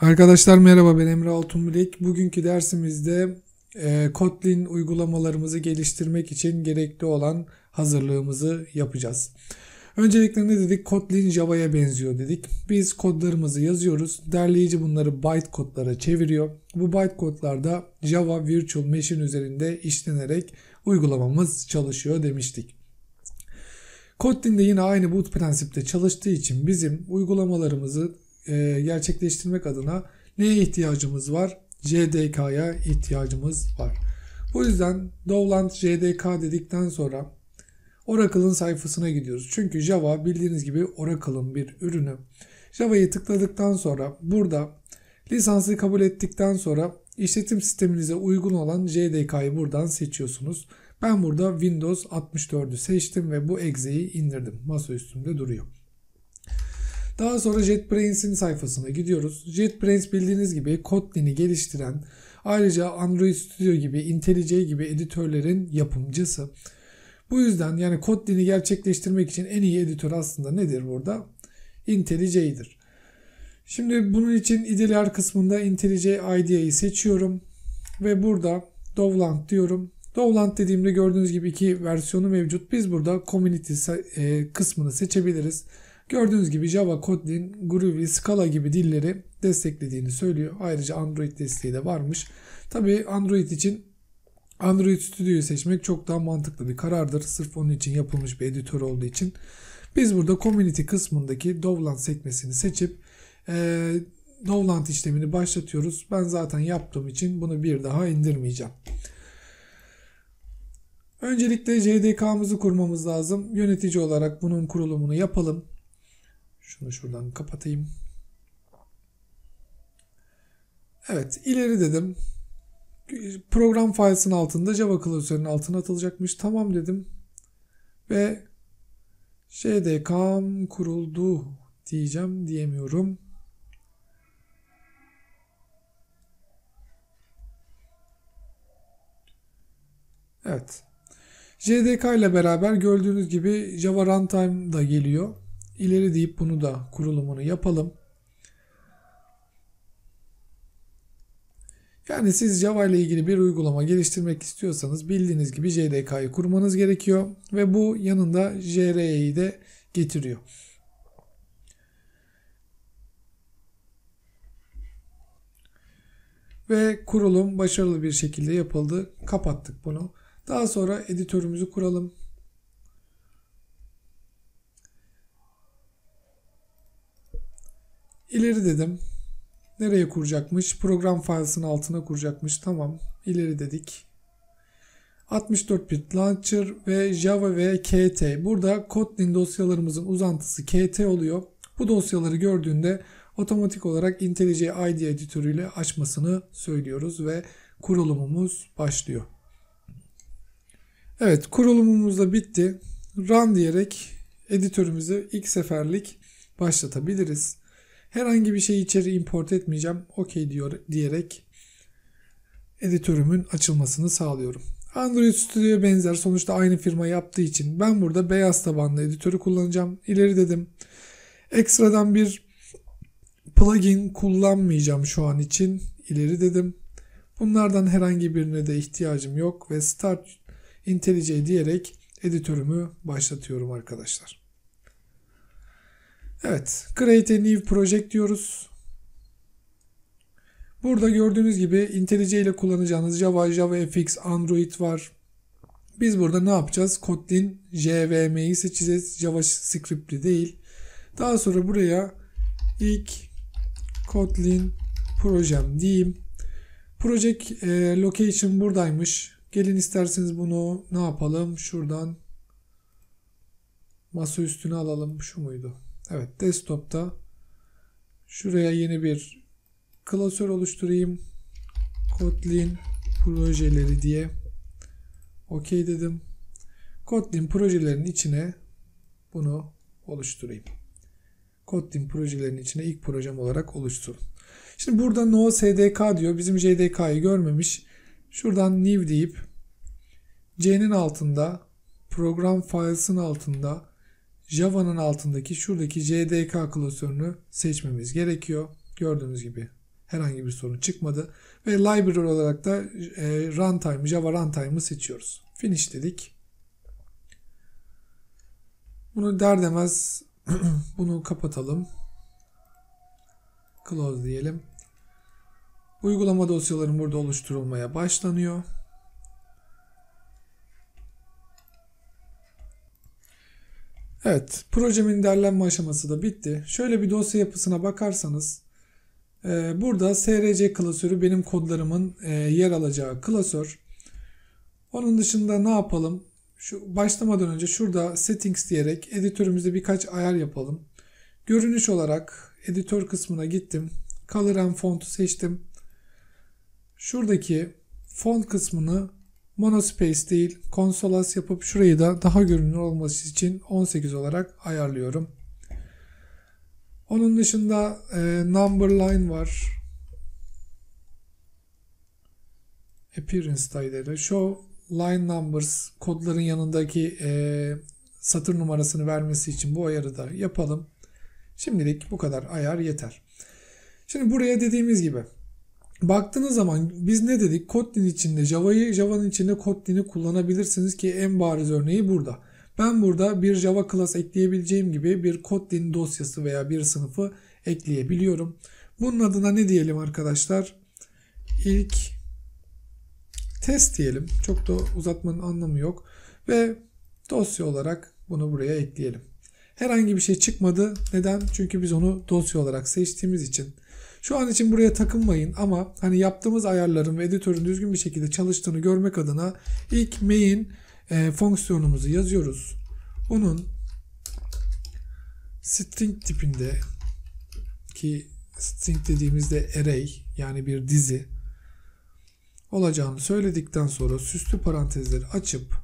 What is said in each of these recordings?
Arkadaşlar merhaba ben Emre Altunbilek. Bugünkü dersimizde e, Kotlin uygulamalarımızı geliştirmek için gerekli olan hazırlığımızı yapacağız. Öncelikle ne dedik? Kotlin Java'ya benziyor dedik. Biz kodlarımızı yazıyoruz. Derleyici bunları byte kodlara çeviriyor. Bu byte kodlarda Java Virtual Machine üzerinde işlenerek uygulamamız çalışıyor demiştik. Kotlin de yine aynı bu prensipte çalıştığı için bizim uygulamalarımızı e, gerçekleştirmek adına neye ihtiyacımız var? JDK'ya ihtiyacımız var. Bu yüzden Dowland JDK dedikten sonra Oracle'ın sayfasına gidiyoruz. Çünkü Java bildiğiniz gibi Oracle'ın bir ürünü. Java'yı tıkladıktan sonra burada lisansı kabul ettikten sonra işletim sisteminize uygun olan JDK'yı buradan seçiyorsunuz. Ben burada Windows 64'ü seçtim ve bu exe'yi indirdim. Masa üstümde duruyor. Daha sonra JetBrains'in sayfasına gidiyoruz. JetBrains bildiğiniz gibi Kotlin'i geliştiren ayrıca Android Studio gibi, IntelliJ gibi editörlerin yapımcısı. Bu yüzden yani Kotlin'i gerçekleştirmek için en iyi editör aslında nedir burada? IntelliJ'dir. Şimdi bunun için IDE'ler kısmında IntelliJ IDE'yi seçiyorum ve burada Dovland diyorum. Dovland dediğimde gördüğünüz gibi iki versiyonu mevcut. Biz burada Community e, kısmını seçebiliriz. Gördüğünüz gibi Java, Kotlin, Groovy, Scala gibi dilleri desteklediğini söylüyor. Ayrıca Android desteği de varmış. Tabi Android için Android Studio'yu seçmek çok daha mantıklı bir karardır. Sırf onun için yapılmış bir editör olduğu için. Biz burada Community kısmındaki Dovland sekmesini seçip ee, Dovland işlemini başlatıyoruz. Ben zaten yaptığım için bunu bir daha indirmeyeceğim. Öncelikle JDK'mızı kurmamız lazım. Yönetici olarak bunun kurulumunu yapalım. Şunu şuradan kapatayım. Evet ileri dedim. Program failsinin altında Java klasörünün altına atılacakmış. Tamam dedim. Ve şeyde kuruldu diyeceğim diyemiyorum. Evet. JDK ile beraber gördüğünüz gibi Java Runtime da geliyor ileri deyip bunu da kurulumunu yapalım. Yani siz Java ile ilgili bir uygulama geliştirmek istiyorsanız bildiğiniz gibi JDK'yı kurmanız gerekiyor ve bu yanında JRE'yi de getiriyor. Ve kurulum başarılı bir şekilde yapıldı. Kapattık bunu. Daha sonra editörümüzü kuralım. İleri dedim. Nereye kuracakmış? Program faylsının altına kuracakmış. Tamam. İleri dedik. 64 bit launcher ve Java ve KT. Burada Kotlin dosyalarımızın uzantısı KT oluyor. Bu dosyaları gördüğünde otomatik olarak IntelliJ ID editörüyle açmasını söylüyoruz ve kurulumumuz başlıyor. Evet kurulumumuz da bitti. Run diyerek editörümüzü ilk seferlik başlatabiliriz. Herhangi bir şey içeri import etmeyeceğim. OK diyor diyerek editörümün açılmasını sağlıyorum. Android Studio benzer sonuçta aynı firma yaptığı için ben burada beyaz tabanlı editörü kullanacağım. İleri dedim. Ekstradan bir plugin kullanmayacağım şu an için. İleri dedim. Bunlardan herhangi birine de ihtiyacım yok ve Start IntelliJ diyerek editörümü başlatıyorum arkadaşlar. Evet. Create a new project diyoruz. Burada gördüğünüz gibi IntelliJ ile kullanacağınız Java, JavaFX, Android var. Biz burada ne yapacağız? Kotlin JVM'yi seçeceğiz. JavaScript'li değil. Daha sonra buraya ilk Kotlin projem diyeyim. Project e, location buradaymış. Gelin isterseniz bunu ne yapalım? Şuradan masa üstüne alalım. Şu muydu? Evet desktop'ta şuraya yeni bir klasör oluşturayım. Kotlin projeleri diye OK dedim. Kotlin projelerinin içine bunu oluşturayım. Kotlin projelerinin içine ilk projem olarak oluşturun. Şimdi burada no sdk diyor. Bizim JDK'yı görmemiş. Şuradan new deyip C'nin altında program files'ın altında Java'nın altındaki şuradaki JDK klasörünü seçmemiz gerekiyor. Gördüğünüz gibi herhangi bir sorun çıkmadı. Ve library olarak da e, runtime, Java runtime'ı seçiyoruz. Finish dedik. Bunu der demez bunu kapatalım. Close diyelim. Uygulama dosyaların burada oluşturulmaya başlanıyor. Evet, projemin derlenme aşaması da bitti. Şöyle bir dosya yapısına bakarsanız e, burada SRC klasörü benim kodlarımın e, yer alacağı klasör. Onun dışında ne yapalım? Şu başlamadan önce şurada settings diyerek editörümüzde birkaç ayar yapalım. Görünüş olarak editör kısmına gittim. Color and font'u seçtim. Şuradaki font kısmını Monospace değil konsolas yapıp şurayı da daha görünür olması için 18 olarak ayarlıyorum. Onun dışında e, number line var. Appearance style'ları. Show line numbers kodların yanındaki e, satır numarasını vermesi için bu ayarı da yapalım. Şimdilik bu kadar ayar yeter. Şimdi buraya dediğimiz gibi baktığınız zaman biz ne dedik? Kotlin içinde Java'yı, Java'nın içinde Kotlin'i kullanabilirsiniz ki en bariz örneği burada. Ben burada bir Java class ekleyebileceğim gibi bir Kotlin dosyası veya bir sınıfı ekleyebiliyorum. Bunun adına ne diyelim arkadaşlar? İlk test diyelim. Çok da uzatmanın anlamı yok. Ve dosya olarak bunu buraya ekleyelim. Herhangi bir şey çıkmadı. Neden? Çünkü biz onu dosya olarak seçtiğimiz için. Şu an için buraya takınmayın ama hani yaptığımız ayarların ve editörün düzgün bir şekilde çalıştığını görmek adına ilk main e, fonksiyonumuzu yazıyoruz. Bunun string tipinde ki string dediğimizde array yani bir dizi olacağını söyledikten sonra süslü parantezleri açıp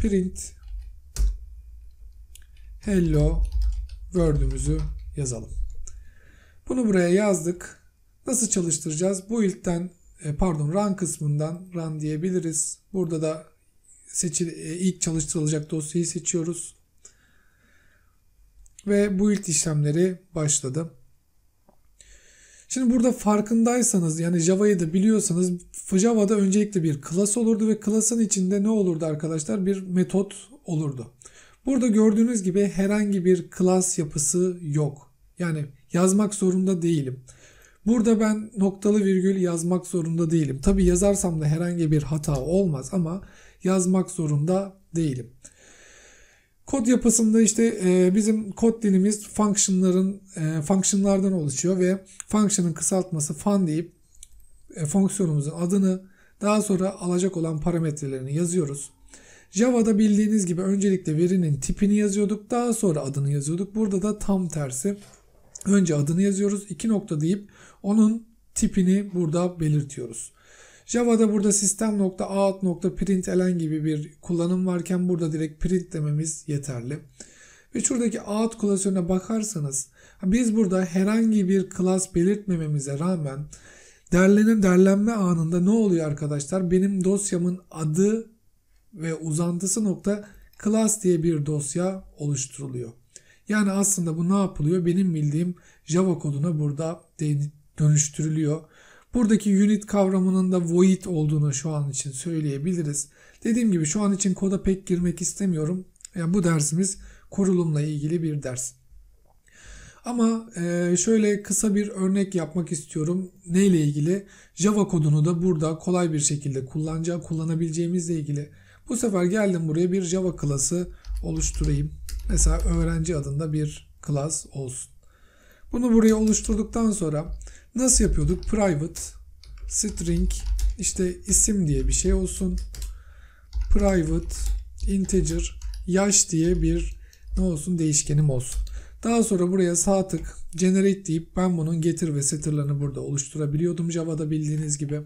print hello word'ümüzü yazalım. Bunu buraya yazdık. Nasıl çalıştıracağız? Bu ilkten e, pardon run kısmından run diyebiliriz. Burada da seçil, e, ilk çalıştırılacak dosyayı seçiyoruz. Ve bu ilk işlemleri başladı. Şimdi burada farkındaysanız yani Java'yı da biliyorsanız Java'da öncelikle bir class olurdu ve classın içinde ne olurdu arkadaşlar? Bir metot olurdu. Burada gördüğünüz gibi herhangi bir class yapısı yok. Yani Yazmak zorunda değilim. Burada ben noktalı virgül yazmak zorunda değilim. Tabi yazarsam da herhangi bir hata olmaz ama yazmak zorunda değilim. Kod yapısında işte e, bizim kod dilimiz functionların e, functionlardan oluşuyor ve function'ın kısaltması fun deyip e, fonksiyonumuzun adını daha sonra alacak olan parametrelerini yazıyoruz. Java'da bildiğiniz gibi öncelikle verinin tipini yazıyorduk. Daha sonra adını yazıyorduk. Burada da tam tersi Önce adını yazıyoruz. iki nokta deyip onun tipini burada belirtiyoruz. Java'da burada system.out.println gibi bir kullanım varken burada direkt print dememiz yeterli. Ve şuradaki out klasörüne bakarsanız biz burada herhangi bir klas belirtmememize rağmen derlenen derlenme anında ne oluyor arkadaşlar? Benim dosyamın adı ve uzantısı nokta class diye bir dosya oluşturuluyor. Yani aslında bu ne yapılıyor? Benim bildiğim Java koduna burada dönüştürülüyor. Buradaki unit kavramının da void olduğunu şu an için söyleyebiliriz. Dediğim gibi şu an için koda pek girmek istemiyorum. Yani bu dersimiz kurulumla ilgili bir ders. Ama e, şöyle kısa bir örnek yapmak istiyorum. Ne ile ilgili? Java kodunu da burada kolay bir şekilde kullanacağı, kullanabileceğimizle ilgili. Bu sefer geldim buraya bir Java klası oluşturayım. Mesela öğrenci adında bir class olsun. Bunu buraya oluşturduktan sonra nasıl yapıyorduk? Private string işte isim diye bir şey olsun. Private integer yaş diye bir ne olsun değişkenim olsun. Daha sonra buraya sağ tık generate deyip ben bunun getir ve setter'larını burada oluşturabiliyordum Java'da bildiğiniz gibi.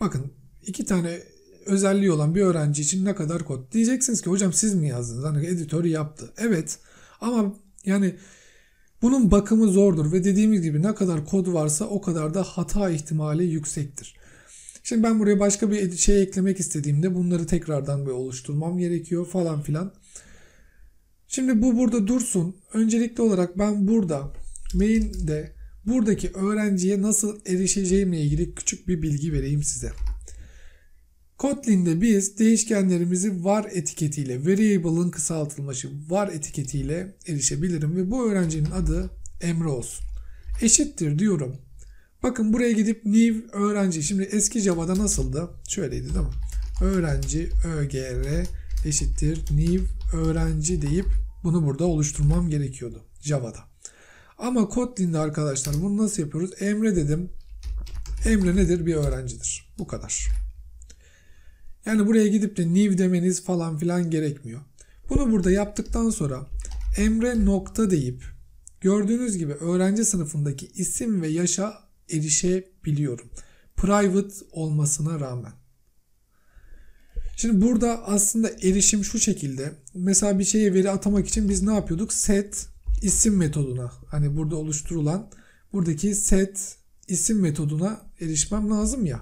Bakın iki tane özelliği olan bir öğrenci için ne kadar kod? Diyeceksiniz ki hocam siz mi yazdınız? Hani editörü yaptı. Evet ama yani bunun bakımı zordur ve dediğimiz gibi ne kadar kod varsa o kadar da hata ihtimali yüksektir. Şimdi ben buraya başka bir şey eklemek istediğimde bunları tekrardan bir oluşturmam gerekiyor falan filan. Şimdi bu burada dursun. Öncelikli olarak ben burada main'de buradaki öğrenciye nasıl erişeceğimle ilgili küçük bir bilgi vereyim size. Kotlin'de biz değişkenlerimizi var etiketiyle, variable'ın kısaltılması var etiketiyle erişebilirim ve bu öğrencinin adı Emre olsun. Eşittir diyorum. Bakın buraya gidip new öğrenci. Şimdi eski Java'da nasıldı? Şöyleydi değil mi? Öğrenci ögr eşittir new öğrenci deyip bunu burada oluşturmam gerekiyordu Java'da. Ama Kotlin'de arkadaşlar bunu nasıl yapıyoruz? Emre dedim. Emre nedir? Bir öğrencidir. Bu kadar. Yani buraya gidip de new demeniz falan filan gerekmiyor. Bunu burada yaptıktan sonra emre nokta deyip gördüğünüz gibi öğrenci sınıfındaki isim ve yaşa erişebiliyorum. Private olmasına rağmen. Şimdi burada aslında erişim şu şekilde. Mesela bir şeye veri atamak için biz ne yapıyorduk? Set isim metoduna hani burada oluşturulan buradaki set isim metoduna erişmem lazım ya.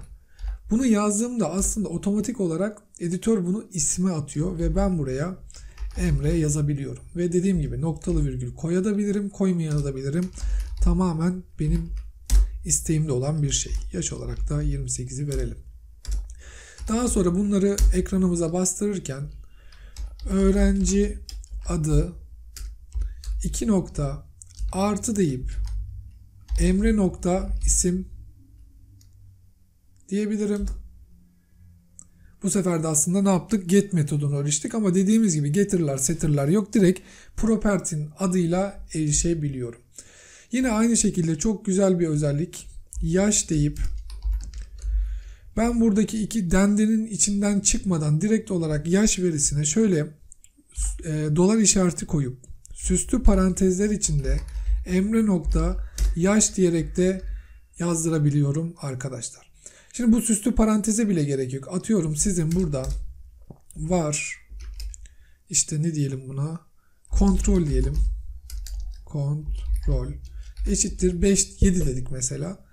Bunu yazdığımda aslında otomatik olarak editör bunu isme atıyor ve ben buraya Emre yazabiliyorum. Ve dediğim gibi noktalı virgül koyabilirim, koymayabilirim. Tamamen benim isteğimde olan bir şey. Yaş olarak da 28'i verelim. Daha sonra bunları ekranımıza bastırırken öğrenci adı 2 nokta artı deyip Emre nokta isim diyebilirim. Bu sefer de aslında ne yaptık? Get metodunu eriştik ama dediğimiz gibi getirler, setirler yok. Direkt property'nin adıyla erişebiliyorum. Yine aynı şekilde çok güzel bir özellik. Yaş deyip ben buradaki iki dendenin içinden çıkmadan direkt olarak yaş verisine şöyle e, dolar işareti koyup süslü parantezler içinde emre nokta yaş diyerek de yazdırabiliyorum arkadaşlar. Şimdi bu süslü paranteze bile gerek yok. Atıyorum sizin burada var işte ne diyelim buna kontrol diyelim. Kontrol eşittir 5 7 dedik mesela.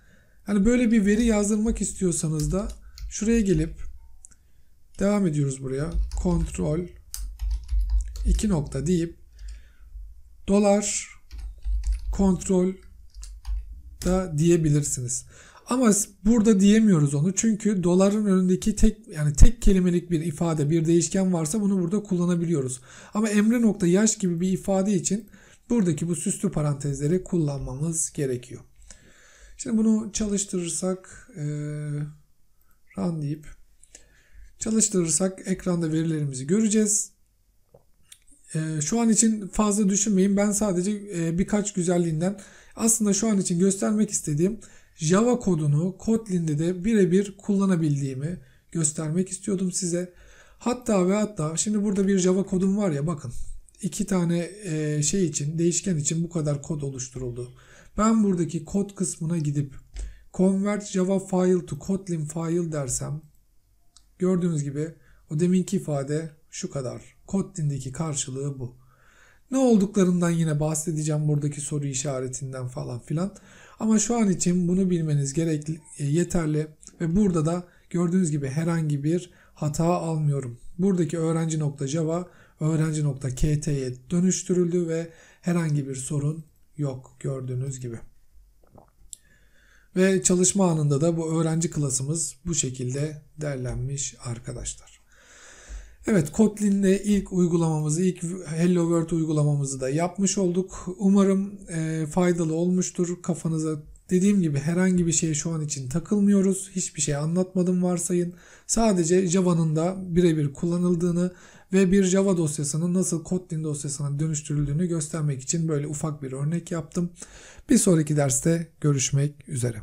Hani böyle bir veri yazdırmak istiyorsanız da şuraya gelip devam ediyoruz buraya. Kontrol 2 nokta deyip dolar kontrol da diyebilirsiniz. Ama burada diyemiyoruz onu çünkü doların önündeki tek yani tek kelimelik bir ifade bir değişken varsa bunu burada kullanabiliyoruz. Ama emre nokta yaş gibi bir ifade için buradaki bu süslü parantezleri kullanmamız gerekiyor. Şimdi bunu çalıştırırsak e, run deyip çalıştırırsak ekranda verilerimizi göreceğiz. E, şu an için fazla düşünmeyin. Ben sadece e, birkaç güzelliğinden aslında şu an için göstermek istediğim Java kodunu Kotlin'de de birebir kullanabildiğimi göstermek istiyordum size. Hatta ve hatta şimdi burada bir Java kodum var ya bakın. iki tane e, şey için değişken için bu kadar kod oluşturuldu. Ben buradaki kod kısmına gidip convert java file to kotlin file dersem gördüğünüz gibi o deminki ifade şu kadar. Kotlin'deki karşılığı bu. Ne olduklarından yine bahsedeceğim buradaki soru işaretinden falan filan. Ama şu an için bunu bilmeniz gerekli, e, yeterli ve burada da gördüğünüz gibi herhangi bir hata almıyorum. Buradaki öğrenci.java öğrenci.kt'ye dönüştürüldü ve herhangi bir sorun yok gördüğünüz gibi. Ve çalışma anında da bu öğrenci klasımız bu şekilde derlenmiş arkadaşlar. Evet Kotlin'de ilk uygulamamızı, ilk Hello World uygulamamızı da yapmış olduk. Umarım e, faydalı olmuştur. Kafanıza dediğim gibi herhangi bir şeye şu an için takılmıyoruz. Hiçbir şey anlatmadım varsayın. Sadece Java'nın da birebir kullanıldığını ve bir Java dosyasının nasıl Kotlin dosyasına dönüştürüldüğünü göstermek için böyle ufak bir örnek yaptım. Bir sonraki derste görüşmek üzere.